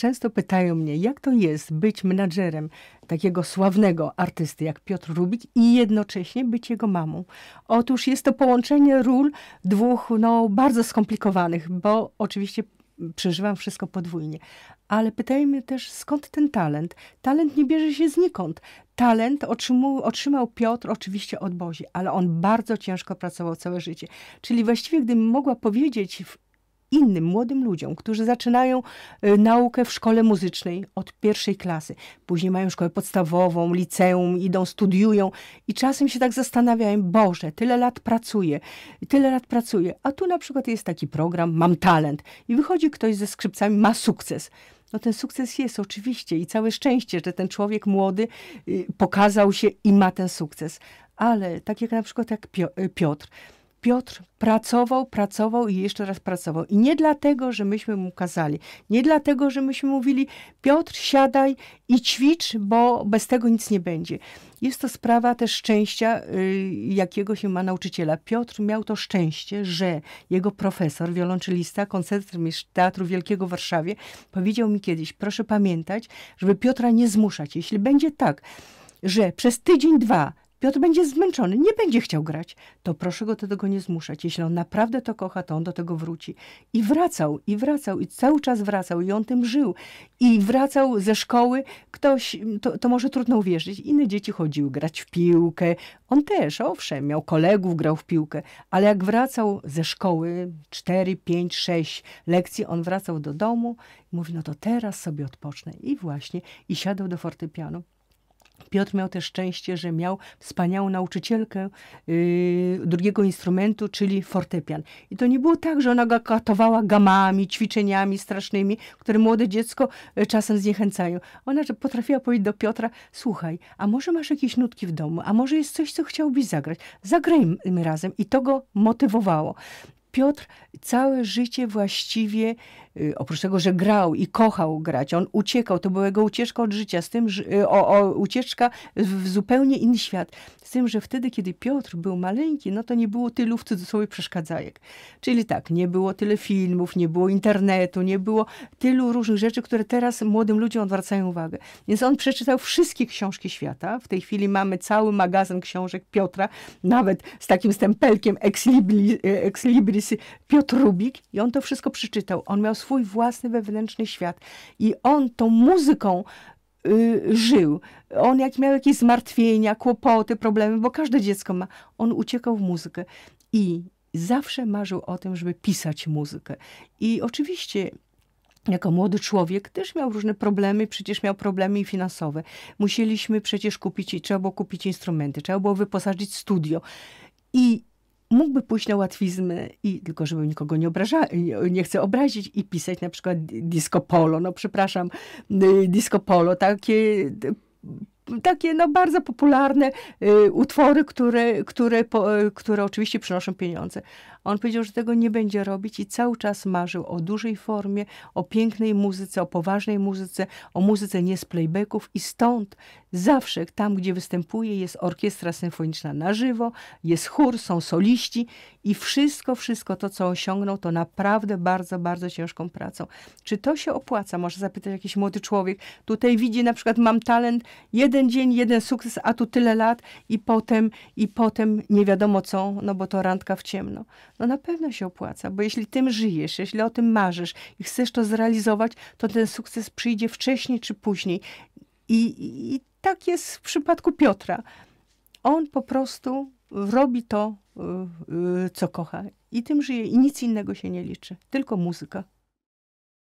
Często pytają mnie, jak to jest być menadżerem takiego sławnego artysty jak Piotr Rubik i jednocześnie być jego mamą. Otóż jest to połączenie ról dwóch no, bardzo skomplikowanych, bo oczywiście przeżywam wszystko podwójnie. Ale pytajmy też, skąd ten talent? Talent nie bierze się znikąd. Talent otrzymał, otrzymał Piotr oczywiście od Bozi, ale on bardzo ciężko pracował całe życie. Czyli właściwie, gdybym mogła powiedzieć w innym młodym ludziom, którzy zaczynają y, naukę w szkole muzycznej od pierwszej klasy. Później mają szkołę podstawową, liceum, idą, studiują i czasem się tak zastanawiają, Boże, tyle lat pracuję, tyle lat pracuję, a tu na przykład jest taki program, mam talent i wychodzi ktoś ze skrzypcami, ma sukces. No ten sukces jest oczywiście i całe szczęście, że ten człowiek młody y, pokazał się i ma ten sukces. Ale tak jak na przykład jak y, Piotr, Piotr pracował, pracował i jeszcze raz pracował. I nie dlatego, że myśmy mu kazali, nie dlatego, że myśmy mówili: Piotr, siadaj i ćwicz, bo bez tego nic nie będzie. Jest to sprawa też szczęścia, y, jakiego się ma nauczyciela. Piotr miał to szczęście, że jego profesor, wiolonczelista, koncertmistrz Teatru Wielkiego w Warszawie, powiedział mi kiedyś: Proszę pamiętać, żeby Piotra nie zmuszać. Jeśli będzie tak, że przez tydzień, dwa Piotr będzie zmęczony, nie będzie chciał grać. To proszę go do tego nie zmuszać. Jeśli on naprawdę to kocha, to on do tego wróci. I wracał, i wracał, i cały czas wracał, i on tym żył. I wracał ze szkoły. Ktoś, mm, to, to może trudno uwierzyć, inne dzieci chodziły grać w piłkę. On też, owszem, miał kolegów, grał w piłkę, ale jak wracał ze szkoły, 4, 5, 6 lekcji, on wracał do domu i mówi, no to teraz sobie odpocznę. I właśnie, i siadał do fortepianu. Piotr miał też szczęście, że miał wspaniałą nauczycielkę yy, drugiego instrumentu, czyli fortepian. I to nie było tak, że ona go katowała gamami, ćwiczeniami strasznymi, które młode dziecko y, czasem zniechęcają. Ona że potrafiła powiedzieć do Piotra, słuchaj, a może masz jakieś nutki w domu, a może jest coś, co chciałbyś zagrać. Zagrajmy razem. I to go motywowało. Piotr całe życie właściwie, y, oprócz tego, że grał i kochał grać, on uciekał, to była jego ucieczka od życia, z tym, że, y, o, o, ucieczka w zupełnie inny świat. Z tym, że wtedy, kiedy Piotr był maleńki, no to nie było tylu w cudzysłowie przeszkadzajek. Czyli tak, nie było tyle filmów, nie było internetu, nie było tylu różnych rzeczy, które teraz młodym ludziom odwracają uwagę. Więc on przeczytał wszystkie książki świata. W tej chwili mamy cały magazyn książek Piotra, nawet z takim stempelkiem ex y, libris, ex libris Piotr Rubik i on to wszystko przeczytał. On miał swój własny wewnętrzny świat i on tą muzyką y, żył. On jak miał jakieś zmartwienia, kłopoty, problemy, bo każde dziecko ma, on uciekał w muzykę i zawsze marzył o tym, żeby pisać muzykę. I oczywiście jako młody człowiek też miał różne problemy, przecież miał problemy finansowe. Musieliśmy przecież kupić, trzeba było kupić instrumenty, trzeba było wyposażyć studio. I mógłby pójść na łatwizmy i tylko, żeby nikogo nie, obraża, nie chce obrazić i pisać na przykład disco polo, no przepraszam, y, disco polo, takie y, takie no, bardzo popularne y, utwory, które, które, które oczywiście przynoszą pieniądze. On powiedział, że tego nie będzie robić i cały czas marzył o dużej formie, o pięknej muzyce, o poważnej muzyce, o muzyce nie z playbacków i stąd zawsze tam, gdzie występuje, jest orkiestra symfoniczna na żywo, jest chór, są soliści i wszystko, wszystko to, co osiągnął, to naprawdę bardzo, bardzo ciężką pracą. Czy to się opłaca? Może zapytać jakiś młody człowiek. Tutaj widzi na przykład, mam talent, jeden dzień, jeden sukces, a tu tyle lat i potem, i potem nie wiadomo co, no bo to randka w ciemno. No na pewno się opłaca, bo jeśli tym żyjesz, jeśli o tym marzysz i chcesz to zrealizować, to ten sukces przyjdzie wcześniej czy później. I, i tak jest w przypadku Piotra. On po prostu robi to, y, y, co kocha. I tym żyje, i nic innego się nie liczy, tylko muzyka.